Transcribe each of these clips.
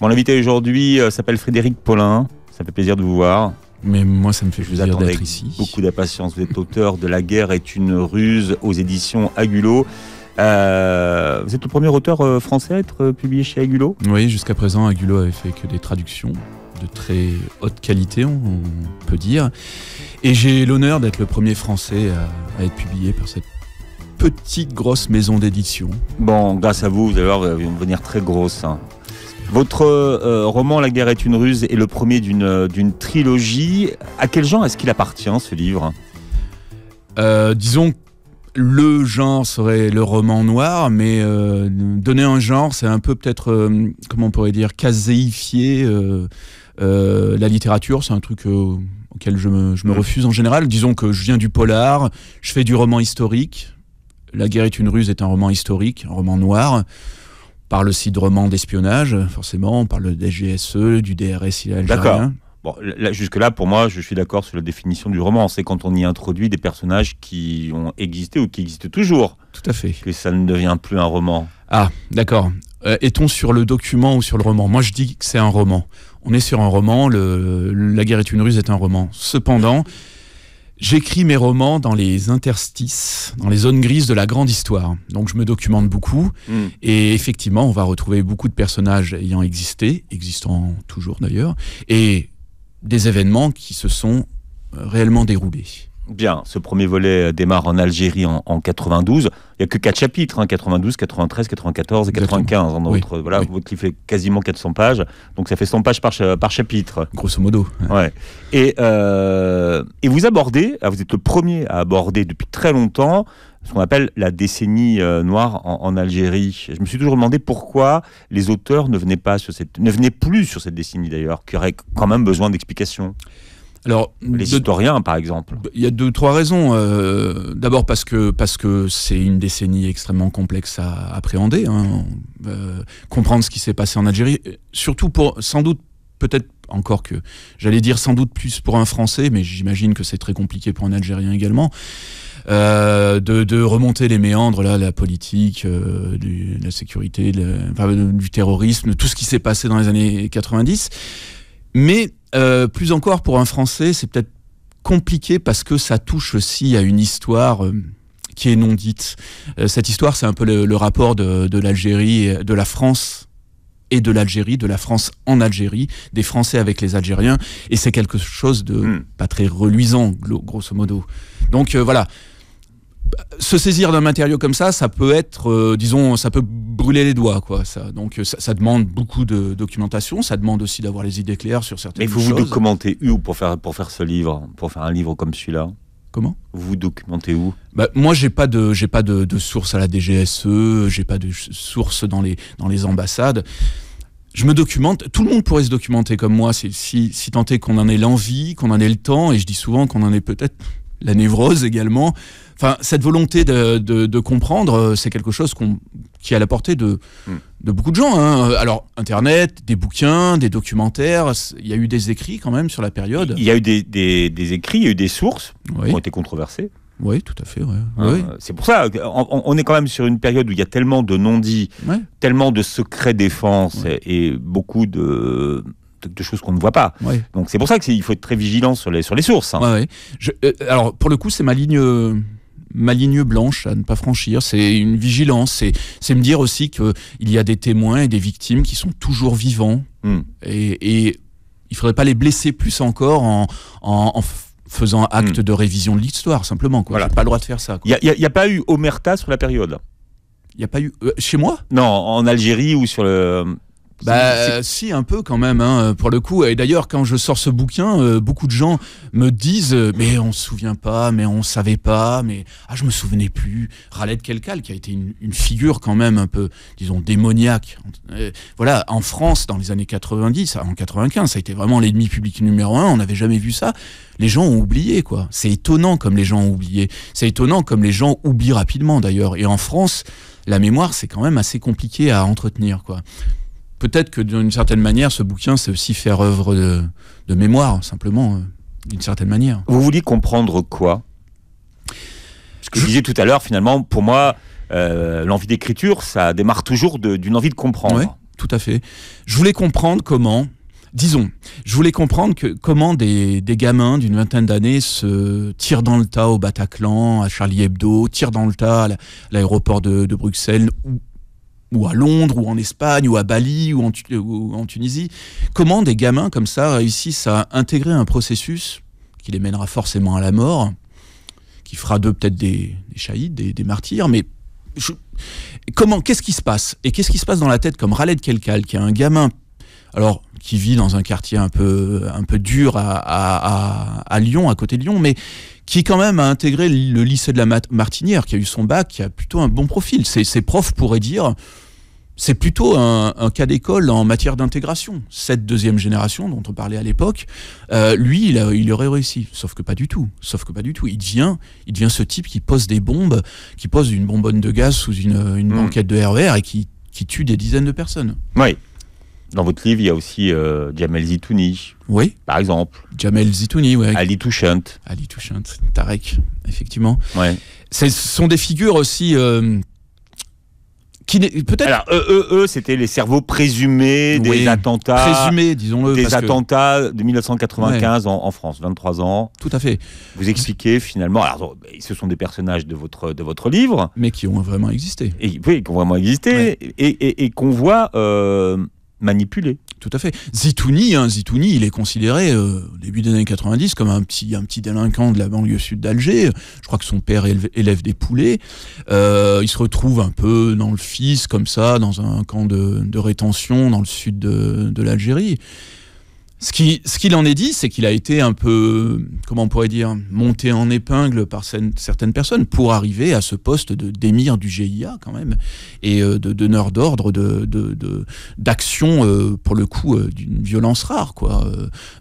Mon invité aujourd'hui euh, s'appelle Frédéric Paulin. Ça fait plaisir de vous voir. Mais moi, ça me fait plaisir d'être ici. Beaucoup d'impatience. Vous êtes auteur de La guerre est une ruse aux éditions Agulot. Euh, vous êtes le premier auteur euh, français à être publié chez Agulot Oui, jusqu'à présent, Agulot avait fait que des traductions de très haute qualité, on peut dire. Et j'ai l'honneur d'être le premier français à, être publié par cette petite grosse maison d'édition. Bon, grâce à vous, vous allez voir, très grosse. Hein. Votre euh, roman La guerre est une ruse est le premier d'une euh, trilogie. À quel genre est-ce qu'il appartient ce livre Disons euh, Disons le genre serait le roman noir, mais donner un genre, c'est un peu peut-être, comment on pourrait dire, caséifier la littérature. C'est un truc auquel je me, je me, mmh. refuse en général. Disons que je viens du polar, je fais du roman historique. La guerre est une ruse est un roman historique, un roman noir par le cidrement d'espionnage, forcément, par le DGSE, du DRS D'accord. Bon, jusque-là, pour moi, je suis d'accord sur la définition du roman. C'est quand on y introduit des personnages qui ont existé ou qui existent toujours. Tout à fait. Que ça ne devient plus un roman. Ah, d'accord. Euh, est-on sur le document ou sur le roman Moi, je dis que c'est un roman. On est sur un roman. Le, la guerre est une ruse est un roman. Cependant. J'écris mes romans dans les interstices, dans les zones grises de la grande histoire. Donc je me documente beaucoup. Hmm. Et effectivement, on va retrouver beaucoup de personnages ayant existé, existant toujours d'ailleurs, et des événements qui se sont euh, réellement déroulés. Bien, ce premier volet euh, démarre en Algérie en, 92. Il n'y a que quatre chapitres, hein, 92, 93, 94 et 95. Hein, votre, voilà, votre fait quasiment 400 pages. Donc ça fait 100 pages par, chapitre. Grosso modo. Ouais. Et, euh, et vous abordez, ah, vous êtes le premier à aborder depuis très longtemps ce qu'on appelle la décennie euh, noire en, en, Algérie. Je me suis toujours demandé pourquoi les auteurs ne venaient, pas sur cette, ne venaient plus sur cette décennie d'ailleurs, qui aurait quand même besoin d'explications. Alors, les de, historiens, par exemple. Bah, il y a deux, trois raisons. Euh, d'abord parce que parce que c'est une décennie extrêmement complexe à appréhender, hein. euh, comprendre ce qui s'est passé en Algérie, surtout pour sans doute peut-être encore que j'allais dire sans doute plus pour un Français, mais j'imagine que c'est très compliqué pour un Algérien également. Euh, de, de, remonter les méandres là, la politique, euh, la sécurité, du terrorisme, tout ce qui s'est passé dans les années 90. Mais euh, plus encore pour un Français, c'est peut-être compliqué parce que ça touche aussi à une histoire euh, qui est non dite. Euh, cette histoire, c'est un peu le, rapport de, l'Algérie, de la France et de l'Algérie, de la France en Algérie, des Français avec les Algériens, et c'est quelque chose de hmm. pas très reluisant, grosso modo. Donc voilà, se saisir d'un matériau comme ça, ça peut être, euh, disons, ça peut brûler les doigts, quoi. Donc euh, ça, demande beaucoup de documentation, ça demande aussi d'avoir les idées claires sur certaines Mais vous vous documentez où pour faire, pour faire ce livre, pour faire un livre comme celui-là Comment Vous documentez où bah, Moi, j'ai pas de, j'ai pas de, source à la DGSE, j'ai pas de source dans les, dans les ambassades. Je me documente. Tout le monde pourrait se documenter comme moi, si, si, si tant est qu'on en ait l'envie, qu'on en ait le temps, et je dis souvent qu'on en ait peut-être la névrose également. Enfin, cette volonté de, de, comprendre, euh, c'est quelque chose qui est à la portée de, hmm. de beaucoup de gens. Hein. Alors, Internet, des bouquins, des documentaires, il y a eu des écrits quand même sur la période. Il y a eu des, des, écrits, il y a eu des sources qui ont été controversées. Oui, tout à fait. Hein, oui. C'est pour ça, on, est quand même sur une période où il y a tellement de non-dits, tellement de secrets défense et, beaucoup de de choses qu'on ne voit pas. Donc c'est pour ça qu'il faut être très vigilant sur les, sur les sources. Hein. Euh, alors pour le coup, c'est ma ligne euh, ma ligne blanche à ne pas franchir. C'est une vigilance. C'est me dire aussi qu'il y a des témoins et des victimes qui sont toujours vivants. Hmm. Et, et, il faudrait pas les blesser plus encore en, faisant acte hmm. de révision de l'histoire, simplement. Quoi. Voilà. pas le droit de faire ça. Il n'y a, pas eu omerta sur la période il n'y a pas eu. Euh, chez moi Non, en Algérie ou sur le. Bah euh, si un peu quand même hein, pour le coup et d'ailleurs quand je sors ce bouquin euh, beaucoup de gens me disent euh, mais on se souvient pas mais on savait pas mais ah je me souvenais plus Raled Kelkal qui a été une, figure quand même un peu disons démoniaque voilà en France dans les années 90 en 95 ça a été vraiment l'ennemi public numéro un on n'avait jamais vu ça les gens ont oublié quoi c'est étonnant comme les gens ont oublié c'est étonnant comme les gens oublient rapidement d'ailleurs et en France la mémoire c'est quand même assez compliqué à entretenir quoi peut-être que d'une certaine manière, ce bouquin, c'est aussi faire œuvre de, mémoire, simplement, euh, d'une certaine manière. Vous voulez comprendre quoi Ce que je, disais tout à l'heure, finalement, pour moi, euh, l'envie d'écriture, ça démarre toujours d'une envie de comprendre. Oui, tout à fait. Je voulais comprendre comment, disons, je voulais comprendre comment des, gamins d'une vingtaine d'années se tirent dans le tas au Bataclan, à Charlie Hebdo, tirent dans le tas à l'aéroport de, de Bruxelles, ou à Londres, ou en Espagne, ou à Bali, ou en, Tunisie. Comment des gamins comme ça réussissent à intégrer un processus qui les mènera forcément à la mort, qui fera d'eux peut-être des, des des, martyrs, mais comment, qu'est-ce qui se passe Et qu'est-ce qui se passe dans la tête comme de Kelkal, qui a un gamin, alors qui vit dans un quartier un peu, un peu dur à, Lyon, à côté de Lyon, mais qui quand même a intégré le lycée de la Martinière, qui a eu son bac, qui a plutôt un bon profil. Ses, ses profs pourraient dire, c'est plutôt un, cas d'école en matière d'intégration. Cette deuxième génération dont on parlait à l'époque, euh, lui, il, il, aurait réussi. Sauf que pas du tout. Sauf que pas du tout. Il devient, il devient ce type qui pose des bombes, qui pose une bonbonne de gaz sous une, hmm. banquette de RER e et qui, qui tue des dizaines de personnes. Oui dans votre livre, il y a aussi euh, Jamel Zitouni. Oui. Par exemple. Jamel Zitouni, oui. Ali Touchant. Ali Touchant, Tarek, effectivement. Ouais. Ce sont des figures aussi. Euh, qui peut-être. Alors, eux, c'était les cerveaux présumés des attentats. Présumés, disons-le. Des attentats de 1995 en, France, 23 ans. Tout à fait. Vous expliquez finalement. Alors, ce sont des personnages de votre, de votre livre. Mais qui ont vraiment existé. oui, qui ont vraiment existé. Et, qu'on voit. Euh, manipulé. Tout à fait. Zitouni, hein, Zitouni il est considéré au euh, début des années 90 comme un petit, un petit délinquant de la banlieue sud d'Alger. Je crois que son père élève, des poulets. Euh, il se retrouve un peu dans le fils, comme ça, dans un camp de, de rétention dans le sud de, de l'Algérie. Ce qu'il ce en est dit, c'est qu'il a été un peu, comment on pourrait dire, monté en épingle par certaines personnes pour arriver à ce poste de d'émir du GIA quand même, et euh, de donneur d'ordre d'action, de, de, euh, pour le coup, euh, d'une violence rare, quoi.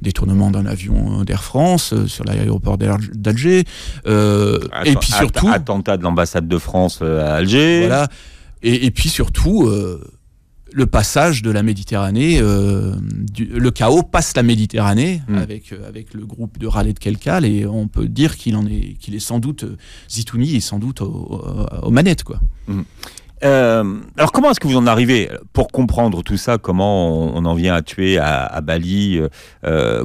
Détournement d'un avion d'Air France sur l'aéroport d'Alger, et puis surtout... attentat de l'ambassade de France à Alger. Voilà, et, puis surtout le passage de la Méditerranée, euh, le chaos passe la Méditerranée mm. avec, euh, avec le groupe de Raleigh de Kelkal et on peut dire qu'il en est, qu'il est sans doute, euh, Zitouni est sans doute aux manettes. Quoi. Mm. alors comment est-ce que vous en arrivez pour comprendre tout ça Comment on, en vient à tuer à, Bali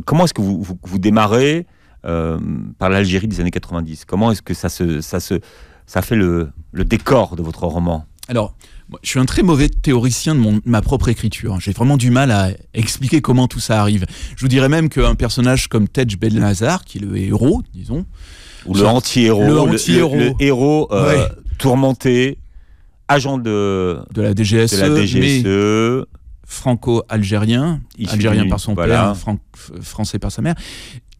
Comment est-ce que vous, vous, démarrez par l'Algérie des années 90 Comment est-ce que ça, se, ça, se, ça fait le, le décor de votre roman Alors, je suis un très mauvais théoricien de, ma propre écriture. Hein. J'ai vraiment du mal à expliquer comment tout ça arrive. Je vous dirais même qu'un personnage comme Tej Nazar, qui est le héros, disons, ou le anti-héros, le, -héros. héros euh, tourmenté, agent de, de la DGSE, e. franco-algérien, algérien par son père, français par sa mère.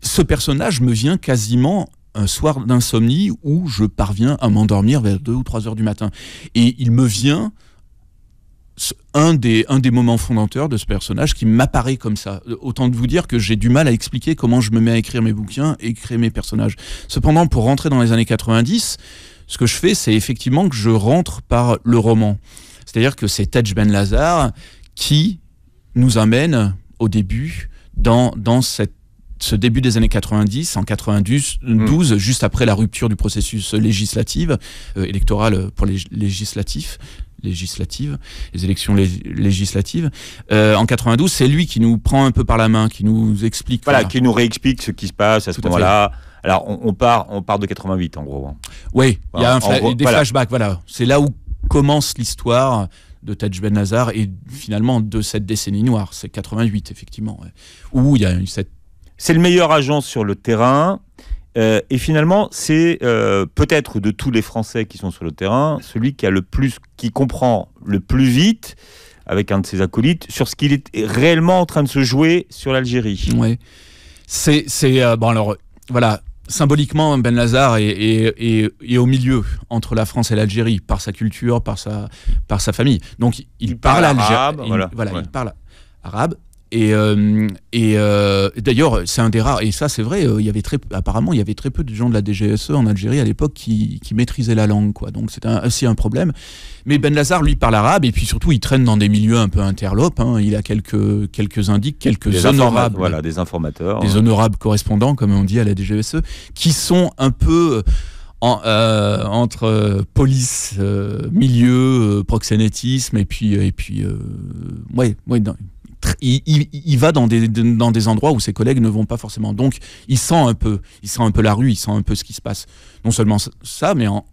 Ce personnage me vient quasiment un soir d'insomnie où je parviens à m'endormir vers 2 ou 3 heures du matin. Et il me vient un des, un des moments fondateurs de ce personnage qui m'apparaît comme ça. Autant de vous dire que j'ai du mal à expliquer comment je me mets à écrire mes bouquins et créer mes personnages. Cependant, pour rentrer dans les années 90, ce que je fais, c'est effectivement que je rentre par le roman. C'est-à-dire que c'est Taj Ben Lazar qui nous amène au début dans, dans cette ce début des années 90, en 92, mm. juste après la rupture du processus législatif, euh, électoral pour les législatifs, législatives, les élections législatives. Euh, en 92, c'est lui qui nous prend un peu par la main, qui nous explique. Voilà, qui nous réexplique ce qui se passe à ce moment-là. Alors, on, part, on part de 88 en gros. Hein. Oui, il y a des flashbacks. Voilà, c'est là où commence l'histoire de Tadj Ben Nazar et finalement de cette décennie noire. C'est 88 effectivement, où il y a cette c'est le meilleur agent sur le terrain. Euh, et finalement, c'est euh, peut-être de tous les Français qui sont sur le terrain, celui qui a le plus, qui comprend le plus vite, avec un de ses acolytes, sur ce qu'il est réellement en train de se jouer sur l'Algérie. Oui. C'est, c'est euh, bon alors voilà. Symboliquement, Ben Lazare est, au milieu entre la France et l'Algérie par sa culture, par sa, par sa famille. Donc, il, parle, arabe. voilà, il parle arabe, et, euh, et euh, d'ailleurs, c'est un des rares. Et ça, c'est vrai. Euh, il y avait très, apparemment, il y avait très peu de gens de la DGSE en Algérie à l'époque qui, maîtrisaient la langue, quoi. Donc c'est aussi un problème. Mais Ben Lazar, lui, parle arabe et puis surtout, il traîne dans des milieux un peu interlopes. Hein. Il a quelques quelques quelques honorables, voilà, des informateurs, des honorables correspondants, comme on dit à la DGSE, qui sont un peu entre police, milieu, proxénétisme, et puis, et puis ouais, ouais, non il, va dans des, endroits où ses collègues ne vont pas forcément. Donc, il sent un peu, il sent un peu la rue, il sent un peu ce qui se passe. Non seulement ça, mais en,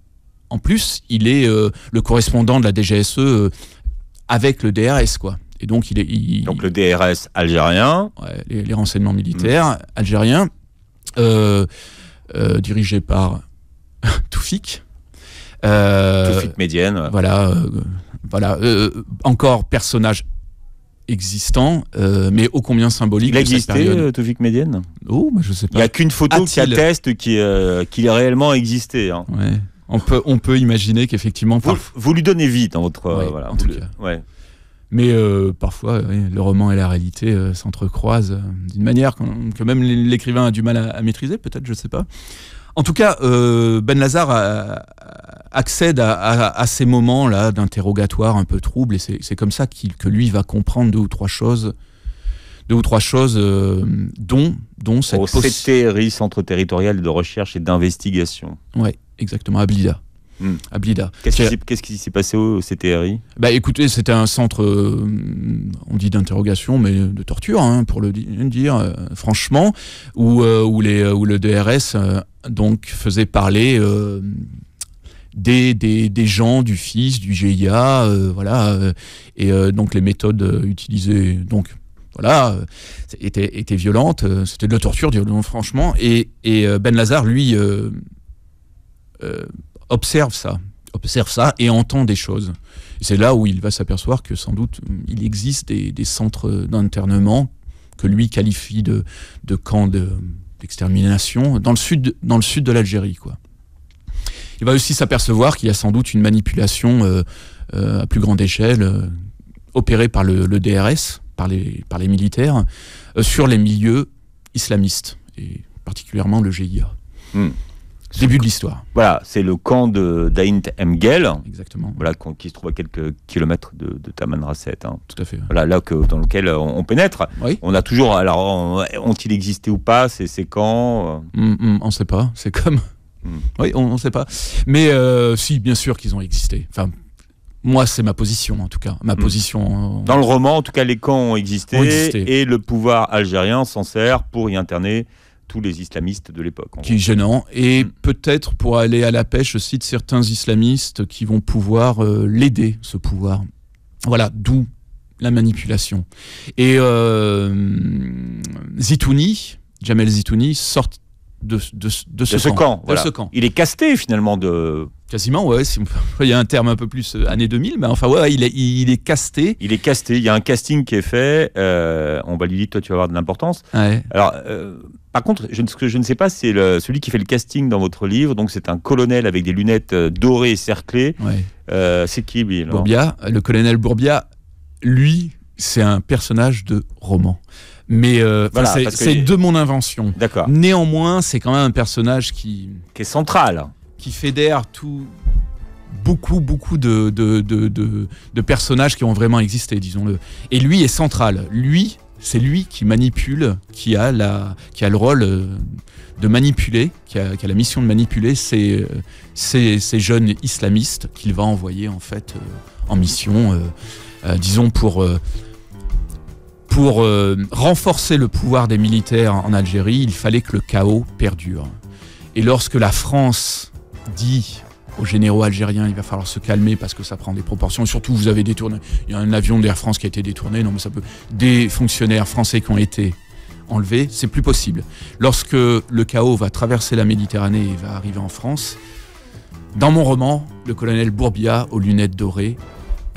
plus, il est euh, le correspondant de la DGSE euh, avec le DRS, quoi. Et donc, il est. donc, le DRS algérien. les, renseignements militaires algériens, euh, dirigés par Toufik. Toufik Médienne. Voilà, voilà encore personnage existant, euh, mais ô combien symbolique. Il a existé, tovic Médienne je sais pas. Il n'y a qu'une photo qui atteste euh, qu'il a réellement existé. Hein. On, peut, on peut imaginer qu'effectivement. Vous, vous, lui donnez vie dans hein, votre. Euh, voilà, en tout cas. Mais parfois, le roman et la réalité s'entrecroisent d'une manière que même l'écrivain a du mal à, à maîtriser, peut-être, je ne sais pas. En tout cas, Ben Lazare a, accède à, ces moments-là d'interrogatoire un peu trouble, et c'est comme ça qu'il que lui va comprendre deux ou trois choses, deux ou trois choses euh, dont, dont cette... Au CTRI, Centre Territorial de Recherche et d'Investigation. Oui, exactement, à Blida. Hmm. Qu'est-ce qui s'est passé au, CTRI Bah écoutez, c'était un centre, euh, on dit d'interrogation, mais de torture, hein, pour le dire euh, franchement, où, où le DRS donc faisait parler des, gens du fils du GIA, euh, voilà, euh, et euh, donc les méthodes utilisées, donc voilà, étaient, violentes, c'était de la torture, franchement, et, Ben Lazare, lui, observe ça, observe ça et entend des choses. C'est là où il va s'apercevoir que sans doute il existe des, centres d'internement que lui qualifie de, de camps d'extermination dans, le sud, dans le sud de l'Algérie. quoi il va aussi s'apercevoir qu'il y a sans doute une manipulation euh, euh, à plus grande échelle euh, opérée par le, DRS, par les, par les militaires, sur les milieux islamistes, et particulièrement le GIA. Hmm. Début de l'histoire. Voilà, c'est le camp de daint Mgel. Exactement. Voilà, qui se trouve à quelques kilomètres de, de Taman Rasset. Hein. Tout à fait. Voilà, là que, dans lequel on, pénètre. Oui. On a toujours. Alors, ont-ils existé ou pas ces, ces camps hmm, hmm, On ne sait pas. C'est comme. Hmm. Oui, on ne sait pas. Mais euh, si, bien sûr qu'ils ont existé. Enfin, moi, c'est ma position, en tout cas. Ma hmm. position. Euh, Dans le roman, en tout cas, les camps ont existé, et le pouvoir algérien s'en sert pour y interner tous les islamistes de l'époque. Qui est gênant. Et hmm. peut-être pour aller à la pêche aussi de certains islamistes qui vont pouvoir euh, l'aider, ce pouvoir. Voilà, d'où la manipulation. Et Zitouni, Jamel Zitouni, sort de, ce, camp. Il est casté finalement de. Quasiment, ouais. Il y a un terme un peu plus euh, année 2000, mais enfin, ouais, il est, il est casté. Il est casté. Il y a un casting qui est fait. Euh, on va lui dire, toi, tu vas avoir de l'importance. Alors, euh, par contre, je, ce que je ne sais pas, c'est celui qui fait le casting dans votre livre. Donc, c'est un colonel avec des lunettes dorées et cerclées. c'est qui, lui Bourbia. Le colonel Bourbia, lui, c'est un personnage de roman. Mais euh, c'est de mon invention. D'accord. Néanmoins, c'est quand même un personnage qui. qui est central. Qui fédère tout. Beaucoup, beaucoup de, de, de, personnages qui ont vraiment existé, disons-le. Et lui est central. Lui, c'est lui qui manipule, qui a, la, qui a le rôle euh, de manipuler, qui a, la mission de manipuler ces, ces, jeunes islamistes qu'il va envoyer en fait euh, en mission, disons pour pour euh, renforcer le pouvoir des militaires en Algérie, il fallait que le chaos perdure. Et lorsque la France dit aux généraux algériens, il va falloir se calmer parce que ça prend des proportions. Surtout, vous avez détourné. Il y a un avion d'Air France qui a été détourné. Non, mais ça peut. Des fonctionnaires français qui ont été enlevés, c'est plus possible. Lorsque le chaos va traverser la Méditerranée et va arriver en France, dans mon roman, le colonel Bourbia aux lunettes dorées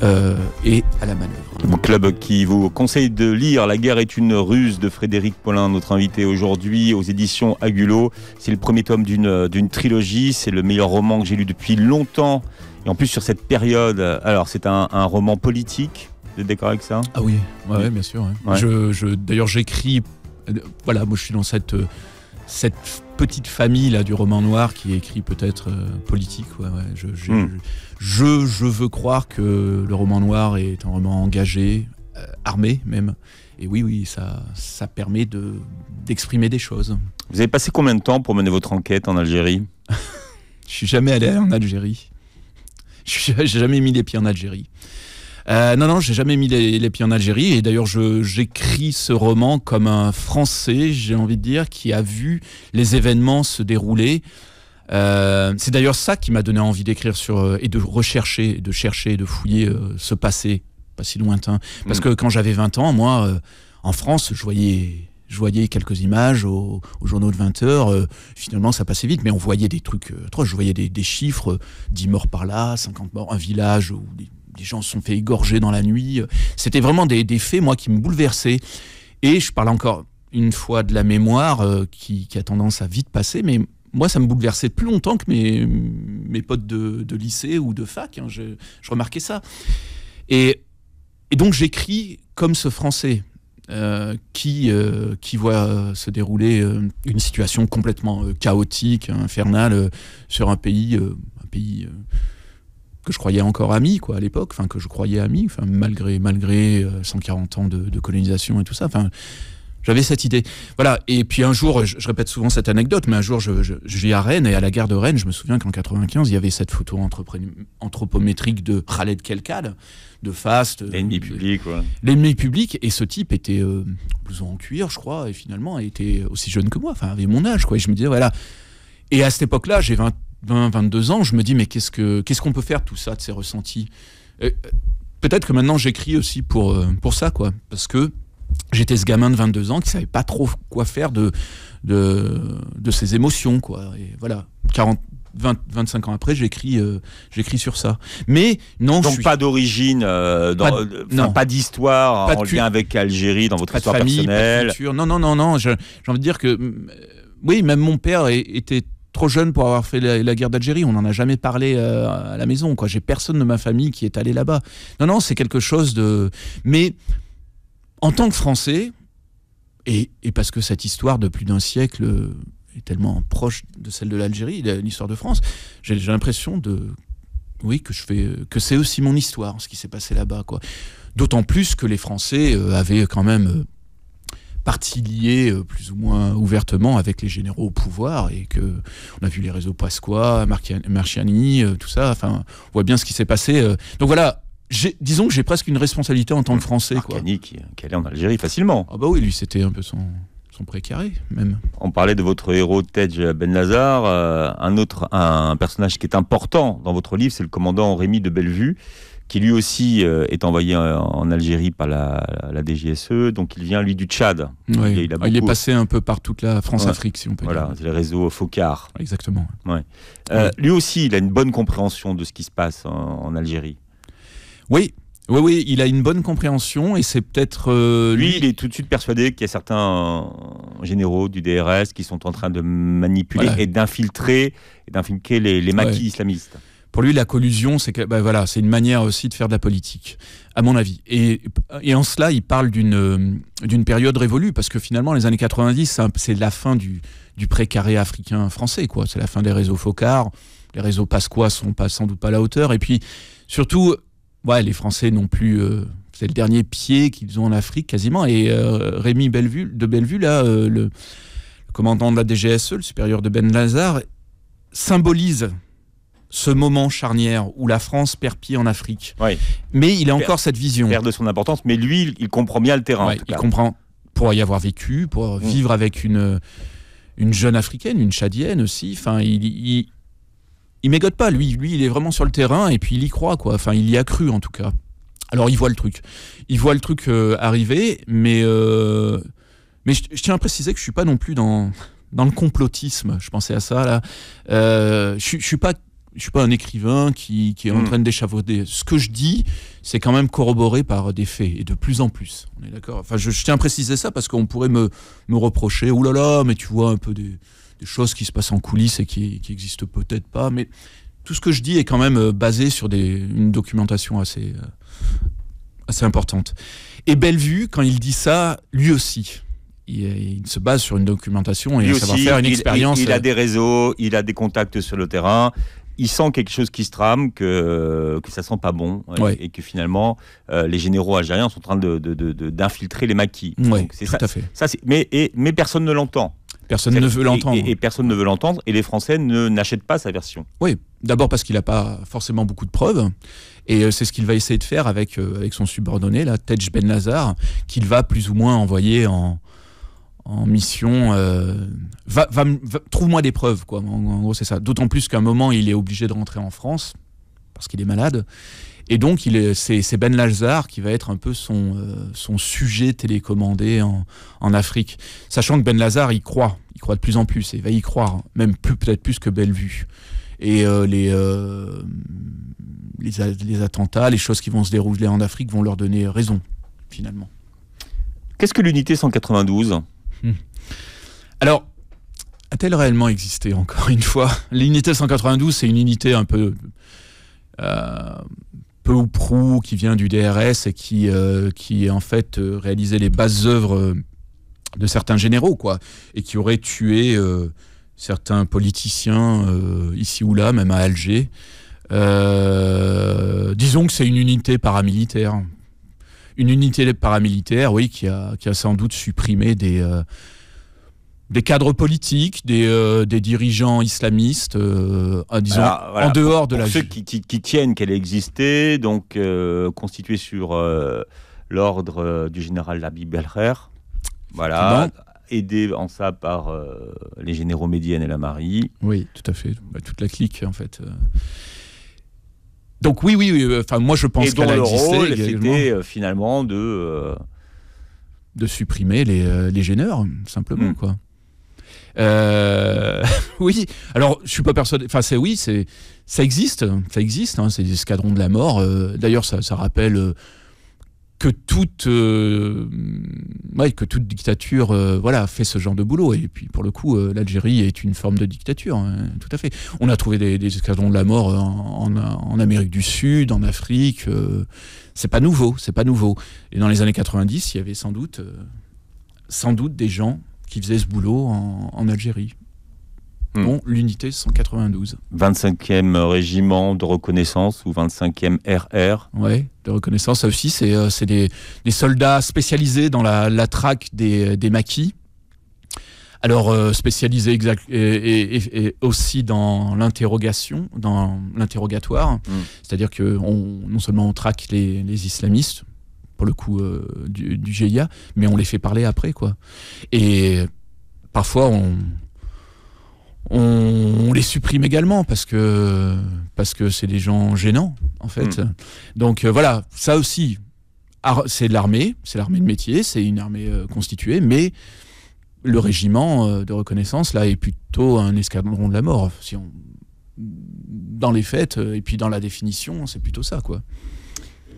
euh, et à la manœuvre. Le club qui vous conseille de lire La guerre est une ruse de Frédéric Paulin, notre invité aujourd'hui aux éditions Agulot. C'est le premier tome d'une trilogie, c'est le meilleur roman que j'ai lu depuis longtemps. Et en plus sur cette période, alors c'est un, un roman politique, vous êtes d'accord avec ça Ah oui, bien sûr. je D'ailleurs j'écris, euh, voilà, moi je suis dans cette, euh, cette petite famille là du roman noir qui écrit peut-être euh, politique. Hmm. Je, veux croire que le roman noir est un roman engagé, euh, armé même. Et oui, oui, ça, ça permet de d'exprimer des choses. Vous avez passé combien de temps pour mener votre enquête en Algérie Je suis jamais allé en Algérie. Je n'ai jamais mis les pieds en Algérie. Euh, non, non, j'ai jamais mis les, pieds en Algérie. Et d'ailleurs, j'écris ce roman comme un Français, j'ai envie de dire, qui a vu les événements se dérouler. Euh, c'est d'ailleurs ça qui m'a donné envie d'écrire sur euh, et de rechercher, de chercher, de fouiller euh, ce passé pas si lointain. Parce mm. que quand j'avais 20 ans, moi, en France, je voyais je voyais quelques images aux, au journaux de 20 heures. finalement, ça passait vite, mais on voyait des trucs trop, Je voyais des, des chiffres, 10 morts par là, 50 morts, un village, ou des gens se sont fait égorger dans la nuit. C'était vraiment des, des, faits, moi, qui me bouleversaient. Et je parle encore une fois de la mémoire euh, qui, a tendance à vite passer, mais moi, ça me bouleversait plus longtemps que mes, mes potes de, de lycée ou de fac. Hein. je, je, remarquais ça. Et, et donc, j'écris comme ce Français. Euh, qui, euh, qui voit se dérouler une situation complètement chaotique, infernale, sur un pays, un pays que je croyais encore ami quoi à l'époque enfin que je croyais ami enfin malgré malgré 140 euh, ans de, colonisation et tout ça enfin j'avais cette idée voilà et puis un jour je, répète souvent cette anecdote mais un jour je, vis à Rennes et à la gare de Rennes je me souviens qu'en 95 il y avait cette photo anthropométrique de Khaled Kelkal de Fast l'ennemi public l'ennemi public et ce type était euh, en cuir je crois et finalement était aussi jeune que moi enfin avait mon âge quoi et je me disais voilà et à cette époque-là j'ai 20 22 ans, je me dis, mais qu'est-ce qu'on ce qu'on peut faire tout ça, de ces ressentis euh, Peut-être que maintenant j'écris aussi pour, euh, pour ça, quoi. Parce que j'étais ce gamin de 22 ans qui savait pas trop quoi faire de, de, de ses émotions, quoi. Et voilà, 40, 20, 25 ans après, j'écris euh, j'écris sur ça. Mais non, donc je suis... pas d'origine, pas, pas d'histoire en lien avec Algérie, dans votre histoire personnelle. non, non, non, non. J'ai envie de dire que oui, même mon père était trop jeune pour avoir fait la, guerre d'Algérie. On n'en a jamais parlé euh, à la maison. Quoi, j'ai personne de ma famille qui est allé là-bas. Non, non, c'est quelque chose de. Mais en tant que Français, et, parce que cette histoire de plus d'un siècle euh, est tellement proche de celle de l'Algérie, de l'histoire de France, j'ai, j'ai l'impression de oui que je fais que c'est aussi mon histoire ce qui s'est passé là-bas quoi d'autant plus que les français euh, avaient quand même partie liée euh, plus ou moins ouvertement avec les généraux au pouvoir et que on a vu les réseaux Pasqua, Marchiani, euh, tout ça. Enfin, on voit bien ce qui s'est passé. Euh. Donc voilà, disons que j'ai presque une responsabilité en tant que Français. Marchiani qui, allait en Algérie facilement. Ah bah oui, lui c'était un peu son, précaré même. On parlait de votre héros Tedj Ben Lazar, un autre un personnage qui est important dans votre livre, c'est le commandant Rémi de Bellevue qui lui aussi euh, est envoyé en Algérie par la, DGSE, donc il vient lui du Tchad. Ah, il, est passé un peu par toute la France-Afrique, si on peut voilà, dire. Voilà, le réseau Focar. Exactement. Euh, lui aussi, il a une bonne compréhension de ce qui se passe en, Algérie. Oui, oui, oui, il a une bonne compréhension et c'est peut-être. Euh, lui, il est tout de suite persuadé qu'il y a certains généraux du DRS qui sont en train de manipuler et d'infiltrer, et d'infiltrer les, les maquis islamistes. Pour lui, la collusion, c'est que, bah, voilà, c'est une manière aussi de faire de la politique, à mon avis. Et, en cela, il parle d'une euh, d'une période révolue, parce que finalement, les années 90, c'est la fin du, du précaré africain français, quoi. C'est la fin des réseaux Focar, les réseaux Pasqua sont pas, sans doute pas à la hauteur. Et puis, surtout, ouais, les Français n'ont plus. Euh, c'est le dernier pied qu'ils ont en Afrique quasiment. Et euh, Rémi de Bellevue, là, le, le commandant de la DGSE, le supérieur de Ben Lazare, symbolise ce moment charnière où la France perd pied en Afrique. Mais il a encore cette vision. Perd de son importance, mais lui, il comprend bien le terrain. il comprend pour y avoir vécu, pour mm. vivre avec une, une jeune africaine, une chadienne aussi. Enfin, il, il, mégote pas, lui. Lui, il est vraiment sur le terrain et puis il y croit, quoi. Enfin, il y a cru, en tout cas. Alors, il voit le truc. Il voit le truc euh, arriver, mais, euh, mais je, tiens à préciser que je suis pas non plus dans, dans le complotisme. Je pensais à ça, là. Euh, je, je suis pas je suis pas un écrivain qui, est en hmm. train d'échafauder. Ce que je dis, c'est quand même corroboré par des faits, et de plus en plus. On est d'accord Enfin, je, tiens à préciser ça parce qu'on pourrait me, me reprocher, oulala, là là, mais tu vois un peu des, choses qui se passent en coulisses et qui, qui existent peut-être pas. Mais tout ce que je dis est quand même euh, basé sur des, une documentation assez, euh, assez importante. Et Bellevue, quand il dit ça, lui aussi il, se base sur une documentation et un savoir-faire, une expérience. il, a euh, des réseaux, il a des contacts sur le terrain, il sent quelque chose qui se trame, que, que ça sent pas bon, et, que finalement, euh, les généraux algériens sont en train d'infiltrer les maquis. tout à fait. mais, personne ne l'entend. Personne ne veut l'entendre. Et, personne ne veut l'entendre, et les Français n'achètent pas sa version. Oui, d'abord parce qu'il n'a pas forcément beaucoup de preuves, et euh, c'est ce qu'il va essayer de faire avec, euh, avec son subordonné, la Tej Ben Lazar, qu'il va plus ou moins envoyer en, en mission, euh, trouve-moi des preuves, quoi. En, gros, c'est ça. D'autant plus qu'à un moment, il est obligé de rentrer en France parce qu'il est malade. Et donc, c'est Ben Lazar qui va être un peu son, euh, son sujet télécommandé en, Afrique. Sachant que Ben Lazar, il croit, il croit de plus en plus, et il va y croire, même peut-être plus que Bellevue. Et euh, les, les, attentats, les choses qui vont se dérouler en Afrique vont leur donner raison, finalement. Qu'est-ce que l'unité 192 Hmm. Alors, a-t-elle réellement existé, encore une fois L'unité 192, c'est une unité un peu euh, peu ou prou qui vient du DRS et euh, qui, en fait réalisé euh, réalisait les bases œuvres de certains généraux, quoi, et qui aurait tué certains politiciens ici ou là, même à Alger. disons que c'est une unité paramilitaire, une unité paramilitaire, oui, qui a, qui a sans doute supprimé des, euh, des cadres politiques, des, euh, dirigeants islamistes, euh, disons, en dehors de la ceux qui, qui, tiennent qu'elle existait, donc constituée sur l'ordre du général Labib Belher, voilà, aidé en ça par les généraux Médienne et la Marie. Oui, tout à fait, bah, toute la clique en fait. Donc oui, oui, euh, Enfin, moi, je pense qu'elle a existé. C'était euh, finalement de euh, de supprimer les, les gêneurs, simplement, hmm. quoi. oui. Alors, je suis pas persuadé. Enfin, c'est oui, c'est ça existe, ça existe. Hein, c'est des escadrons de la mort. D'ailleurs, ça, ça rappelle que toute, euh, que toute dictature euh, voilà, fait ce genre de boulot. Et puis, pour le coup, euh, l'Algérie est une forme de dictature, hein, tout à fait. On a trouvé des, escadrons de la mort en, Amérique du Sud, en Afrique. c'est pas nouveau, c'est pas nouveau. Et dans les années 90, il y avait sans doute, sans doute des gens qui faisaient ce boulot en Algérie. Bon, hmm. l'unité 192. 25e régiment de reconnaissance ou 25e RR Oui, de reconnaissance aussi. Euh, c'est des, des, soldats spécialisés dans la, traque des, maquis. Alors euh, spécialisés exact, et, aussi dans l'interrogation, dans l'interrogatoire, hmm. c'est-à-dire que non seulement on traque les, islamistes, pour le coup euh, du, du, GIA, mais on les fait parler après quoi. Et parfois on, on, les supprime également parce que parce que c'est des gens gênants en fait. Mm. Donc euh, voilà, ça aussi, c'est de l'armée, c'est l'armée de métier, c'est une armée euh, constituée, mais le régiment euh, de reconnaissance là est plutôt un escadron de la mort. Si on dans les faits et puis dans la définition, c'est plutôt ça quoi.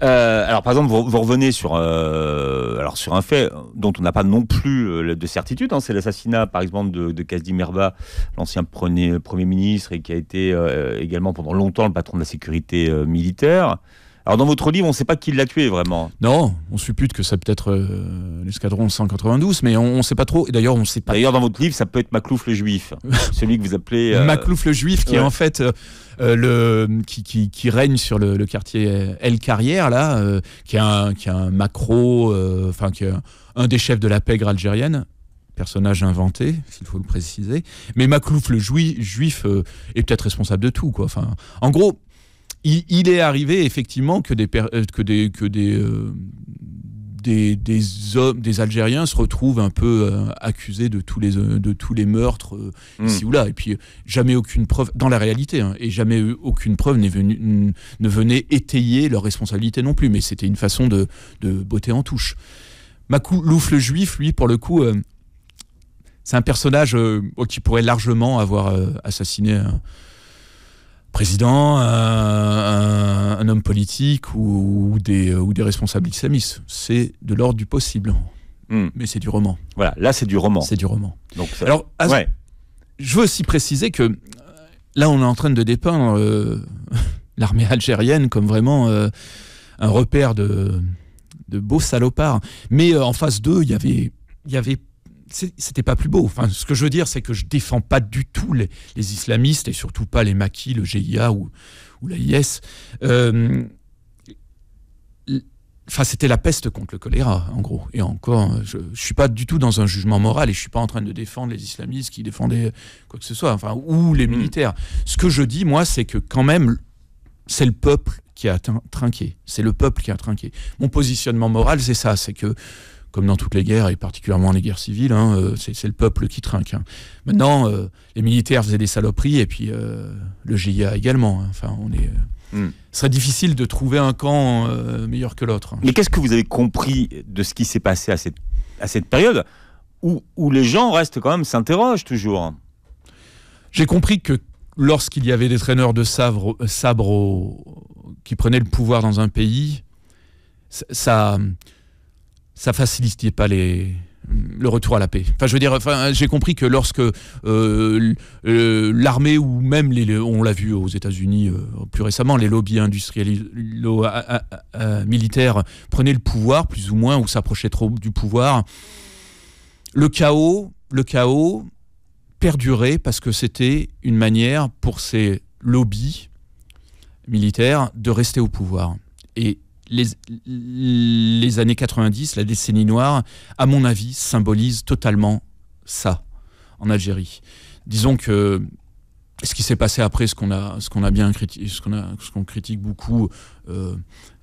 Euh, alors, par exemple, vous, revenez sur, euh, alors sur un fait dont on n'a pas non plus euh, de certitude. Hein, c'est l'assassinat, par exemple, de, de Kazdi Merba, l'ancien premier, ministre et qui a été également pendant longtemps le patron de la sécurité militaire. Alors dans votre livre, on ne sait pas qui l'a tué vraiment. Non, on suppute que ça peut être euh, l'escadron 192, mais on ne sait pas trop. Et d'ailleurs, on sait pas. D'ailleurs, dans votre livre, ça peut être Maclouf le Juif, celui que vous appelez. Euh, Maclouf le Juif, qui est en fait euh, le qui, règne sur le, quartier El Carrière là, qui est un qui un macro, enfin qui est un, des chefs de la pègre algérienne personnage inventé, s'il faut le préciser. Mais Maclouf, le juif, juif est peut-être responsable de tout. Quoi. Enfin, en gros, il, est arrivé effectivement que des euh, que des que euh, des, des, hommes, des Algériens se retrouvent un peu euh, accusés de tous les, de tous les meurtres ici hmm. ou là. Et puis, jamais aucune preuve, dans la réalité, hein, et jamais aucune preuve venu, ne venait étayer leur responsabilité non plus. Mais c'était une façon de, de, botter en touche. Louf, le Juif, lui, pour le coup, c'est un personnage qui pourrait largement avoir assassiné. un président, un, homme politique ou, des, euh, ou des responsables islamistes. C'est de l'ordre du possible. Hmm. Mais c'est du roman. Voilà, là c'est du roman. C'est du roman. Donc Alors, je veux aussi préciser que euh, là on est en train de dépeindre euh, l'armée algérienne comme vraiment un repère de, de beaux salopards. Mais en face d'eux il y avait, il y avait c'était pas plus beau. Enfin, ce que je veux dire, c'est que je défends pas du tout les, islamistes et surtout pas les maquis, le GIA ou, ou la IS. Euh, enfin, c'était la peste contre le choléra, en gros. Et encore, je ne suis pas du tout dans un jugement moral et je ne suis pas en train de défendre les islamistes qui défendaient quoi que ce soit, enfin, ou les mm. militaires. Ce que je dis, moi, c'est que quand même, c'est le peuple qui a trinqué. C'est le peuple qui a trinqué. Mon positionnement moral, c'est ça, c'est que comme dans toutes les guerres, et particulièrement les guerres civiles, hein, euh, c'est le peuple qui trinque. Hein. Maintenant, euh, les militaires faisaient des saloperies, et puis euh, le GIA également. Hein. Enfin, on est. Hmm. Ce serait difficile de trouver un camp meilleur que l'autre. Mais qu'est-ce que vous avez compris de ce qui s'est passé à cette, à cette période où, les gens restent quand même, s'interrogent toujours J'ai compris que lorsqu'il y avait des traîneurs de sabre, sabre qui prenaient le pouvoir dans un pays, ça, ça facilitait pas les, le retour à la paix. Enfin, je veux dire, enfin, j'ai compris que lorsque euh, l'armée ou même les, on l'a vu aux États-Unis euh, plus récemment, les lobbies industriels militaires prenaient le pouvoir plus ou moins ou s'approchaient trop du pouvoir, le chaos, le chaos perdurait parce que c'était une manière pour ces lobbies militaires de rester au pouvoir. Et les, les années 90, la décennie noire, à mon avis, symbolise totalement ça en Algérie. Disons que ce qui s'est passé après, ce qu'on a, ce qu'on a bien ce qu'on a, ce qu'on critique beaucoup euh,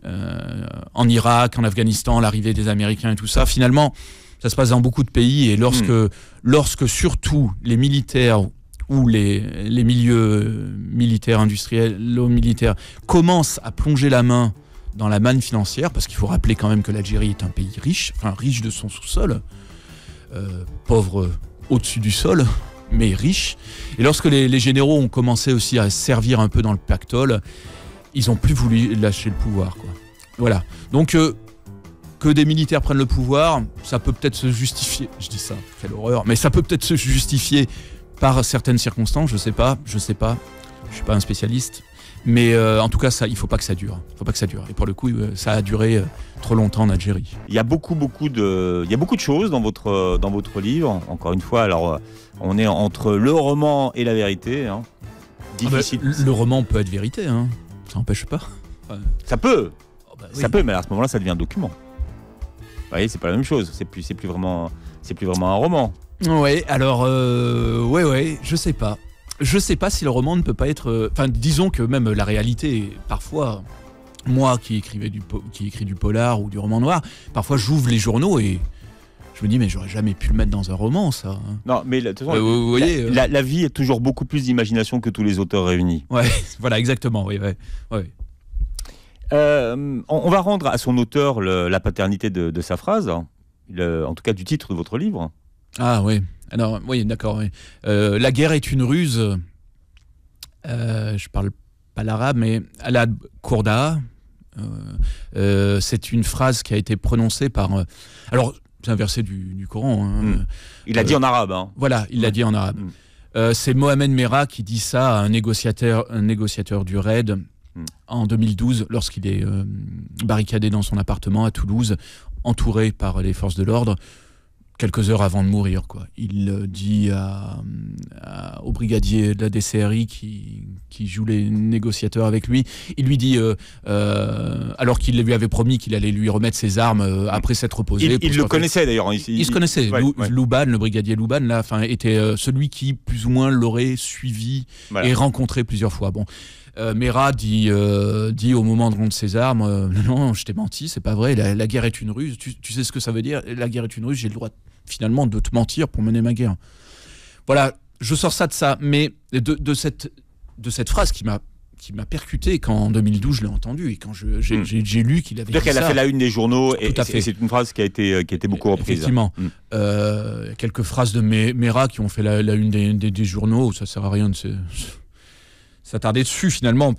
euh, en Irak, en Afghanistan, l'arrivée des Américains et tout ça, finalement, ça se passe dans beaucoup de pays. Et lorsque, hmm. lorsque surtout les militaires ou les, les milieux militaires industriels, militaires commencent à plonger la main dans la manne financière, parce qu'il faut rappeler quand même que l'Algérie est un pays riche, enfin riche de son sous-sol, euh, pauvre au-dessus du sol, mais riche. Et lorsque les, généraux ont commencé aussi à servir un peu dans le pactole, ils n'ont plus voulu lâcher le pouvoir. Voilà. Donc euh, que des militaires prennent le pouvoir, ça peut peut-être se justifier. Je dis ça, quelle horreur. Mais ça peut peut-être se justifier par certaines circonstances. Je sais pas. Je sais pas. Je suis pas un spécialiste. Mais euh, en tout cas, ça, il faut pas que ça dure. faut pas que ça dure. Et pour le coup, euh, ça a duré euh, trop longtemps en Algérie. Il y a beaucoup, beaucoup de, il y a beaucoup de choses dans votre, dans votre livre. Encore une fois, alors on est entre le roman et la vérité. Hein. Ah bah, Difficile. le roman peut être vérité. Hein. Ça n'empêche pas. Ça peut. Oh bah ça peut, mais à ce moment-là, ça devient un document. Vous voyez, c'est pas la même chose. C'est plus, c'est plus vraiment, c'est plus vraiment un roman. Oui, Alors, euh, ouais, ouais. Je sais pas je sais pas si le roman ne peut pas être. Euh, enfin, disons que même la réalité, parfois, moi qui écrivais du qui écrit du polar ou du roman noir, parfois j'ouvre les journaux et je me dis mais j'aurais jamais pu le mettre dans un roman ça. Non mais euh, vous, voyez, euh, la, vie est toujours beaucoup plus d'imagination que tous les auteurs réunis. Ouais, voilà exactement, oui, oui. on, va rendre à son auteur la paternité de, sa phrase, en tout cas du titre de votre livre. Ah oui. Alors, ah oui, d'accord. Euh, la guerre est une ruse. Euh, je parle pas l'arabe, mais la courda euh, euh, c'est une phrase qui a été prononcée par. alors, c'est un verset du, Coran. Hein. Hmm. Il l'a dit en arabe. Hein. Voilà, il l'a dit en arabe. Hmm. c'est Mohamed Merah qui dit ça à un négociateur, un négociateur du raid hmm. en 2012, lorsqu'il est barricadé dans son appartement à Toulouse, entouré par les forces de l'ordre quelques heures avant de mourir. Quoi. Il dit à, au brigadier de la DCRI qui, qui, joue les négociateurs avec lui, il lui dit, euh, euh, alors qu'il lui avait promis qu'il allait lui remettre ses armes euh, après s'être reposé. Il, le connaissait d'ailleurs. Hein. Il, il, se connaissait. Louban, le brigadier Louban, là, fin, était celui qui plus ou moins l'aurait suivi et rencontré plusieurs fois. Bon. Mera dit, dit au moment de rendre ses armes Non, je t'ai menti, c'est pas vrai, la, guerre est une ruse. Tu, tu, sais ce que ça veut dire La guerre est une ruse, j'ai le droit de finalement de te mentir pour mener ma guerre. Voilà, je sors ça de ça, mais de, cette, de cette phrase qui m'a qui m'a percuté quand en 2012 je l'ai entendu et quand hmm. j'ai lu qu'il avait. cest qu'elle a fait la une des journaux et, c'est une phrase qui a été euh, qui a été beaucoup euh, reprise. Effectivement, hmm. euh, quelques phrases de Mera qui ont fait la, une des, des, journaux, ça sert à rien de s'attarder dessus finalement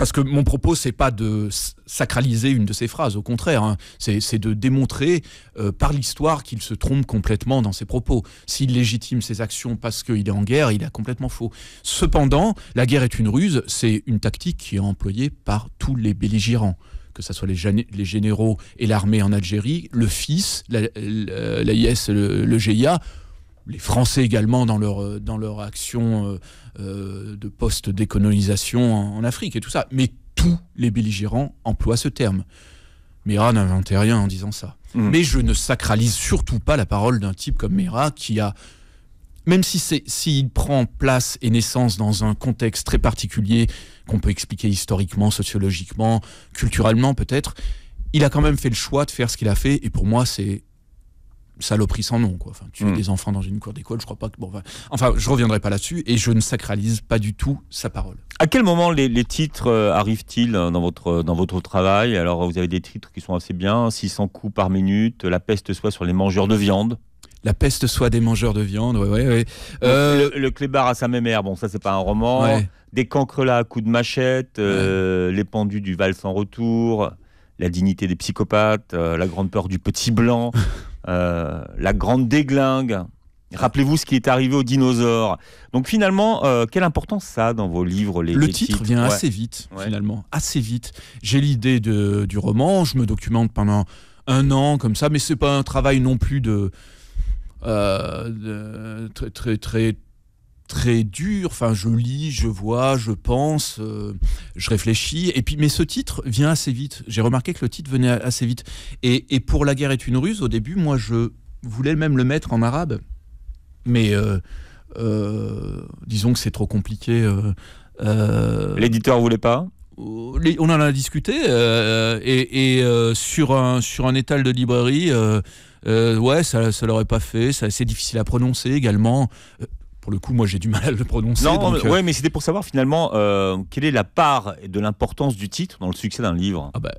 parce que mon propos, c'est pas de sacraliser une de ces phrases, au contraire, hein. c'est de démontrer euh, par l'histoire qu'il se trompe complètement dans ses propos. S'il légitime ses actions parce qu'il est en guerre, il a complètement faux. Cependant, la guerre est une ruse, c'est une tactique qui est employée par tous les belligérants que ce soit les, généraux et l'armée en Algérie, le FIS, l'AIS, la, le GIA, les Français également dans leur, euh, dans leur action euh, euh, de post-décolonisation en, Afrique et tout ça. Mais tous les belligérants emploient ce terme. Mera n'inventait rien en disant ça. Mmh. Mais je ne sacralise surtout pas la parole d'un type comme Mera qui a, même si c'est s'il prend place et naissance dans un contexte très particulier qu'on peut expliquer historiquement, sociologiquement, culturellement peut-être, il a quand même fait le choix de faire ce qu'il a fait et pour moi c'est saloperie sans nom. Quoi. Enfin, tuer hmm. des enfants dans une cour d'école, je crois pas que. Bon, enfin, je reviendrai pas là-dessus et je ne sacralise pas du tout sa parole. À quel moment les, titres euh, arrivent-ils hein, dans votre, dans votre travail Alors, vous avez des titres qui sont assez bien 600 coups par minute, La peste soit sur les mangeurs de viande. La peste soit des mangeurs de viande, Oui, oui, Le, euh, clébar à sa mémère, bon, ça, c'est pas un roman. Des cancrelats à coups de machette, euh, Les pendus du Val sans retour la dignité des psychopathes, la grande peur du petit blanc, Euh, la grande déglingue. Rappelez-vous ce qui est arrivé aux dinosaures. Donc finalement, euh, quelle importance ça a dans vos livres les, Le titre vient assez vite, finalement, assez vite. J'ai l'idée du roman, je me documente pendant un an comme ça, mais c'est pas un travail non plus de, euh, de très très très très dur. Enfin, je lis, je vois, je pense, euh, je réfléchis. Et puis, mais ce titre vient assez vite. J'ai remarqué que le titre venait assez vite. Et, pour La guerre est une ruse, au début, moi, je voulais même le mettre en arabe. Mais euh, euh, disons que c'est trop compliqué. L'éditeur voulait pas on en a discuté et, sur un sur un étal de librairie ouais ça ça l'aurait pas fait c'est difficile à prononcer également pour le coup, moi j'ai du mal à le prononcer. Non, euh, ouais, mais c'était pour savoir finalement euh, quelle est la part de l'importance du titre dans le succès d'un livre. Ah bah,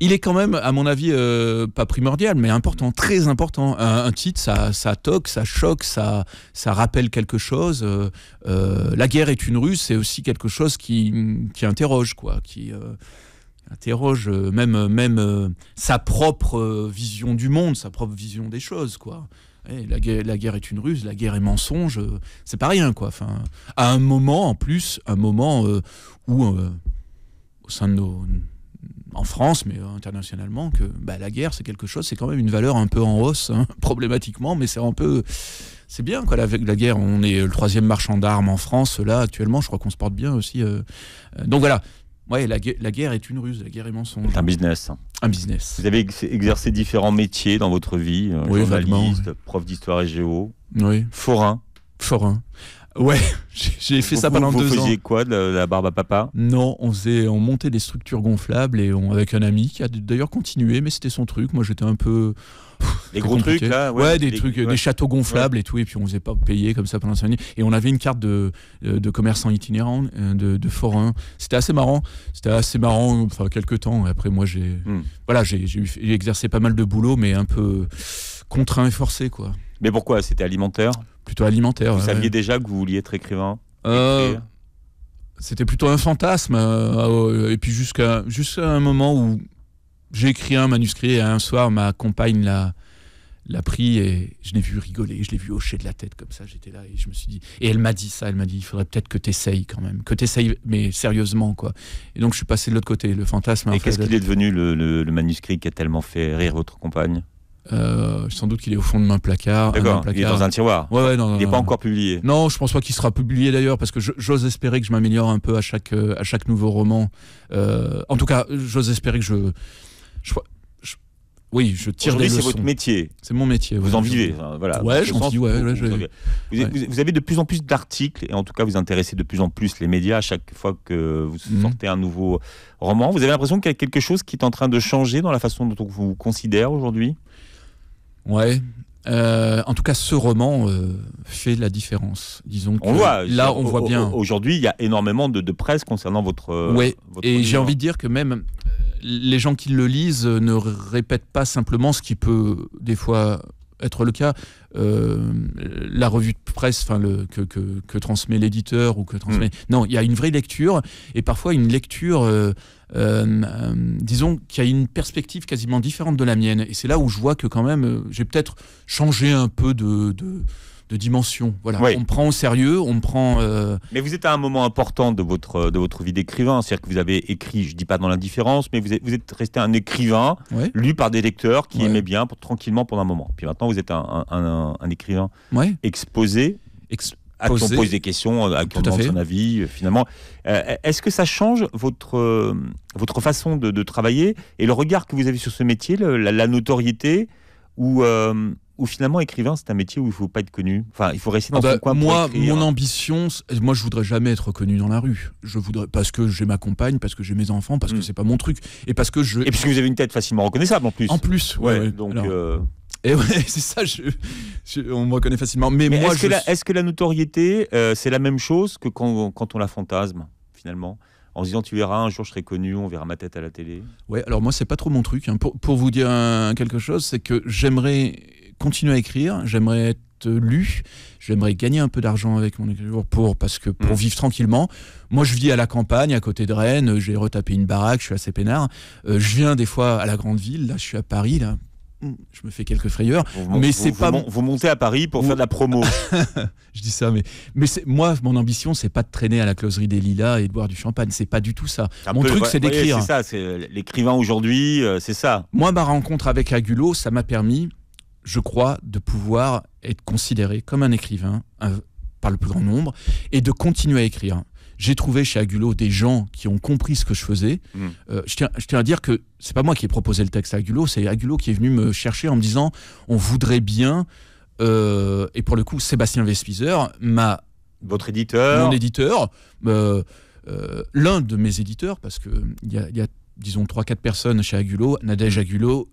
il est quand même, à mon avis, euh, pas primordial, mais important, très important. Un, titre, ça, ça, toque, ça choque, ça, ça rappelle quelque chose. la guerre est une ruse, c'est aussi quelque chose qui, qui interroge, quoi, qui interroge même, même sa propre vision du monde, sa propre vision des choses, quoi. Eh, la, guerre, la, guerre, est une ruse, la guerre est mensonge, euh, c'est pas rien quoi. Enfin, à un moment en plus, un moment euh, où euh, au sein de nos, en France mais internationalement, que bah, la guerre c'est quelque chose, c'est quand même une valeur un peu en hausse, hein, problématiquement, mais c'est un peu, c'est bien quoi. la guerre, on est le troisième marchand d'armes en France là actuellement, je crois qu'on se porte bien aussi. donc voilà, Ouais, la, guerre est une ruse, la guerre est mensonge. C'est un business. Hein. Un business. Vous avez exercé différents métiers dans votre vie, euh, journaliste, prof d'histoire et géo, oui. forain. Forain. Ouais, j'ai fait ça pendant deux ans. Vous faisiez quoi de la, barbe à papa Non, on faisait, on montait des structures gonflables et avec un ami qui a d'ailleurs continué, mais c'était son truc. Moi, j'étais un peu, les gros trucs là ouais, des trucs des châteaux gonflables et tout et puis on faisait pas payer comme ça pendant la et on avait une carte de, euh, de commerçant itinérant euh, de, de forain c'était assez marrant c'était assez marrant enfin quelques temps après moi j'ai hmm. voilà j'ai exercé pas mal de boulot mais un peu contraint et forcé quoi mais pourquoi c'était alimentaire plutôt alimentaire vous saviez déjà que vous vouliez être écrivain euh, c'était plutôt un fantasme et puis jusqu'à jusqu'à un moment où j'ai écrit un manuscrit et un soir, ma compagne l'a l'a pris et je l'ai vu rigoler, je l'ai vu hocher de la tête comme ça, j'étais là et je me suis dit, et elle m'a dit ça, elle m'a dit, il faudrait peut-être que tu essayes quand même, que essayes, mais sérieusement quoi. Et donc je suis passé de l'autre côté, le fantasme. Et qu'est-ce qu'il est devenu le, le, manuscrit qui a tellement fait rire votre compagne euh, sans doute qu'il est au fond de mon placard. D'accord, il est dans un tiroir. Ouais, ouais, non, il n'est pas encore publié. Non, je pense pas qu'il sera publié d'ailleurs, parce que j'ose espérer que je m'améliore un peu à chaque, euh, à chaque nouveau roman. Euh, en tout cas, j'ose espérer que je, oui, je tire des leçons. c'est votre métier. C'est mon métier. Vous en vivez, hein, voilà. Ouais, j'en vous, avez de plus en plus d'articles, et en tout cas, vous intéressez de plus en plus les médias à chaque fois que vous mhm. sortez un nouveau roman. Vous avez l'impression qu'il y a quelque chose qui est en train de changer dans la façon dont on vous considère aujourd'hui Ouais, euh, en tout cas, ce roman euh, fait la différence. Disons que voit, là, on voit bien. Aujourd'hui, il y a énormément de, de presse concernant votre. Oui, et j'ai envie de dire que même les gens qui le lisent euh, ne répètent pas simplement ce qui peut des fois être le cas. Euh, la revue de presse le, que, transmet l'éditeur ou que transmet... Mm. Non, il y a une vraie lecture et parfois une lecture, euh, disons, qui a une perspective quasiment différente de la mienne. Et c'est là où je vois que quand même, j'ai peut-être changé un peu de de dimension. Voilà, on me prend au sérieux, on me prend. Euh, mais vous êtes à un moment important de votre de votre vie d'écrivain, c'est-à-dire que vous avez écrit, je dis pas dans l'indifférence, mais vous êtes, vous êtes resté un écrivain lu par des lecteurs qui aimaient bien pour, tranquillement pendant un moment. Puis maintenant, vous êtes un, un, écrivain exposé. à qui on pose des questions, à qui on demande son avis, euh, finalement. Euh, est-ce que ça change votre, votre façon de, travailler et le regard que vous avez sur ce métier, la, notoriété, ou ou finalement écrivain, c'est un métier où il faut pas être connu Enfin, il faut rester dans ah bah, coin Moi, mon ambition, moi, je voudrais jamais être connu dans la rue. Je voudrais parce que j'ai ma compagne, parce que j'ai mes enfants, parce que mm. c'est pas mon truc, et parce que je. Et puisque vous avez une tête facilement reconnaissable en plus. En plus, ouais. donc. Euh, et ouais, c'est ça, je, on me reconnaît facilement. Mais, moi, est-ce, que la, est-ce que la notoriété, euh, c'est la même chose que quand, on la fantasme, finalement en se disant tu verras un jour je serai connu, on verra ma tête à la télé. Ouais, alors moi c'est pas trop mon truc. Hein. Pour, vous dire euh, quelque chose, c'est que j'aimerais continuer à écrire, j'aimerais être lu, j'aimerais gagner un peu d'argent avec mon écriture pour, parce que pour mm. vivre tranquillement. Moi, je vis à la campagne, à côté de Rennes, j'ai retapé une baraque, je suis assez peinard. Euh, je viens des fois à la grande ville, là, je suis à Paris, là, mm, je me fais quelques frayeurs, vous, mais c'est pas vous, montez à Paris pour faire de la promo. je dis ça, mais mais moi mon ambition c'est pas de traîner à la closerie des Lilas et de boire du champagne, c'est pas du tout ça. Mon truc c'est d'écrire. C'est ça, c'est euh, l'écrivain aujourd'hui, euh, c'est ça. Moi ma rencontre avec Agulot, ça m'a permis je crois, de pouvoir être considéré comme un écrivain euh, par le plus grand nombre et de continuer à écrire. J'ai trouvé chez Agulot des gens qui ont compris ce que je faisais. Mm. Euh, je, tiens, à dire que c'est pas moi qui ai proposé le texte à Agulot, c'est Agulot qui est venu me chercher en me disant on voudrait bien. Euh, et pour le coup, Sébastien Vespizer m'a. Votre éditeur Mon éditeur. L'un de mes éditeurs, parce qu'il y a, y a disons 3-4 personnes chez Agulot, Nadège Agulot,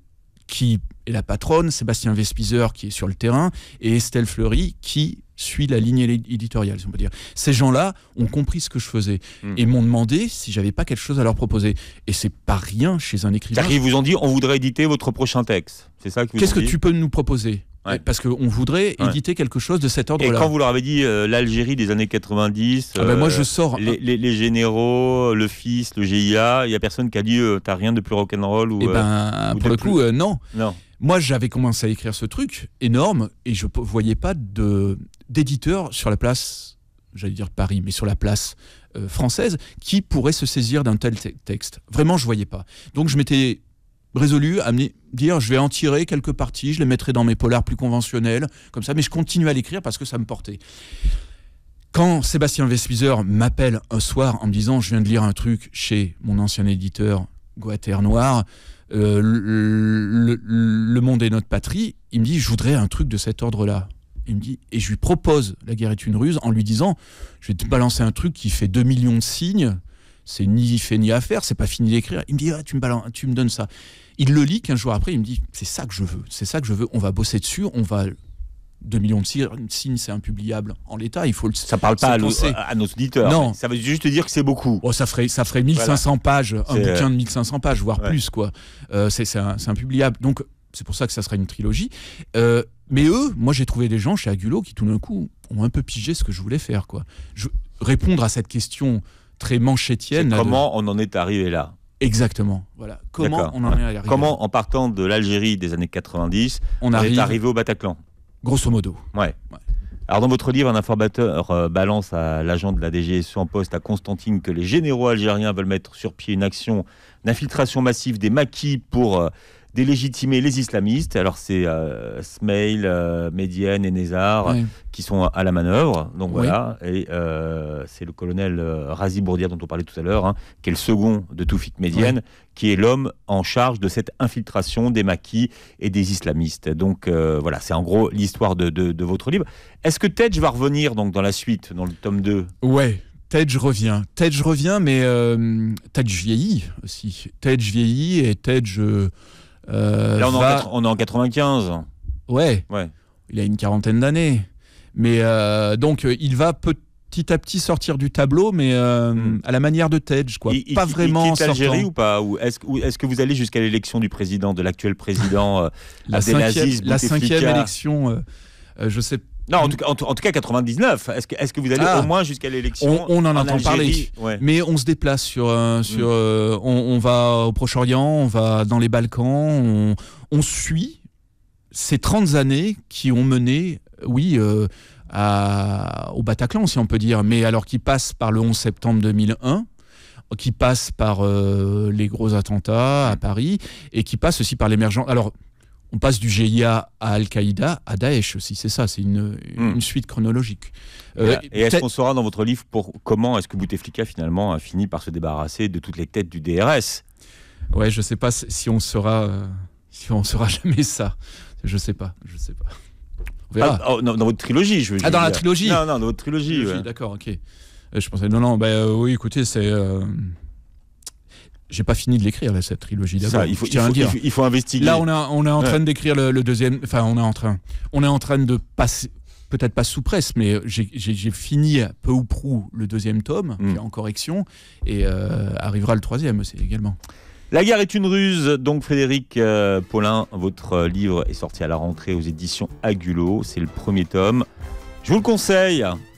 qui est la patronne, Sébastien Vespizer qui est sur le terrain, et Estelle Fleury qui suit la ligne éditoriale, si on peut dire. Ces gens-là ont compris ce que je faisais hmm. et m'ont demandé si j'avais pas quelque chose à leur proposer. Et c'est pas rien chez un écrivain. Ils vous ont dit on voudrait éditer votre prochain texte. C'est ça vous Qu'est-ce que tu peux nous proposer parce qu'on voudrait éditer quelque chose de cet ordre-là. Et quand vous leur avez dit euh, l'Algérie des années 90, ah ben moi je euh, sors les, généraux, le fils, le GIA, il n'y a personne qui a dit euh, t'as rien de plus rock'n'roll ou. Eh ben, pour le coup, non. non. Moi j'avais commencé à écrire ce truc énorme et je ne voyais pas d'éditeur sur la place, j'allais dire Paris, mais sur la place française qui pourrait se saisir d'un tel texte. Vraiment, je voyais pas. Donc je m'étais résolu à me dire je vais en tirer quelques parties, je les mettrai dans mes polars plus conventionnels, comme ça, mais je continue à l'écrire parce que ça me portait. Quand Sébastien Vespizer m'appelle un soir en me disant je viens de lire un truc chez mon ancien éditeur Guater Noir, euh, le, monde est notre patrie, il me dit je voudrais un truc de cet ordre-là. Il me dit et je lui propose La guerre est une ruse en lui disant je vais te balancer un truc qui fait 2 millions de signes, c'est ni fait ni à faire, c'est pas fini d'écrire. Il me dit ah, tu tu me donnes ça. Il le lit qu'un jour après, il me dit c'est ça que je veux, c'est ça que je veux, on va bosser dessus, on va 2 millions de signes, c'est impubliable en l'état. Il faut le Ça parle pas à, nos auditeurs. Non. Ça veut juste dire que c'est beaucoup. Oh, ça ferait, ça ferait 1500 pages, un bouquin de 1500 euh, pages, voire plus, quoi. Euh, c'est impubliable. Donc, c'est pour ça que ça serait une trilogie. Euh, mais eux, moi, j'ai trouvé des gens chez Agulo qui, tout d'un coup, ont un peu pigé ce que je voulais faire, quoi. Je, répondre à cette question très manchétienne. comment on en est arrivé là Exactement. Voilà. Comment en partant de l'Algérie des années 90, on, est arrivé au Bataclan Grosso modo. Ouais. Alors dans votre livre, un informateur euh, balance à l'agent de la DGSE en poste à Constantine que les généraux algériens veulent mettre sur pied une action d'infiltration massive des maquis pour euh, délégitimer les islamistes. Alors c'est euh, Smail, euh, Médienne et Nézar qui sont à la manœuvre. Donc voilà, et euh, c'est le colonel euh, Razi Bourdia dont on parlait tout à l'heure, hein, qui est le second de Toufik Médienne, qui est l'homme en charge de cette infiltration des maquis et des islamistes. Donc euh, voilà, c'est en gros l'histoire de, de, votre livre. Est-ce que Tedge va revenir donc dans la suite, dans le tome 2 Ouais, Tedge revient. Tedge revient, mais Tedge vieillit aussi. Tedge vieillit et Tedge. Euh, Là, on, on, est en 95. Ouais. ouais. Il a une quarantaine d'années. Mais euh, donc, il va petit à petit sortir du tableau, mais euh, hmm. à la manière de Tedge, quoi. Il, pas vraiment. Il quitte ou pas est-ce que vous allez jusqu'à l'élection du président, de l'actuel président la, cinquième, la élection. je sais non, en tout, cas 99. Est-ce que, vous allez ah. au moins jusqu'à l'élection On, en, entend parler, mais on se déplace sur, euh, mm. sur euh, on, va au Proche-Orient, on va dans les Balkans, on, suit ces 30 années qui ont mené, oui, euh, à, au Bataclan, si on peut dire, mais alors qui passe par le 11 septembre 2001 qui passe par les gros attentats à mm. Paris et qui passe aussi par l'émergence. Alors, on passe du GIA à Al-Qaïda à Daesh aussi, c'est ça, c'est une, hmm. suite chronologique. et, euh, est-ce qu'on saura dans votre livre pour comment est-ce que Bouteflika finalement a fini par se débarrasser de toutes les têtes du DRS Ouais, je sais pas si on saura, si on saura euh, jamais ça. Je sais pas, je sais pas. On verra. Ah, oh, dans votre trilogie, je veux dire. Ah, dans la trilogie Non, non, dans votre trilogie. Oui, D'accord, ok. Euh, je pensais, non, non, bah, oui, écoutez, c'est j'ai pas fini de l'écrire cette trilogie d'abord. Il faut, il faut, investiguer. Là, on, on est en train d'écrire le, deuxième. Enfin, on est en train. On est en train de passer. Peut-être pas sous presse, mais j'ai fini peu ou prou le deuxième tome, mm. en correction, et euh, arrivera le troisième C'est également. La guerre est une ruse, donc Frédéric euh, Paulin, votre euh, livre est sorti à la rentrée aux éditions Agulot, c'est le premier tome. Je vous le conseille,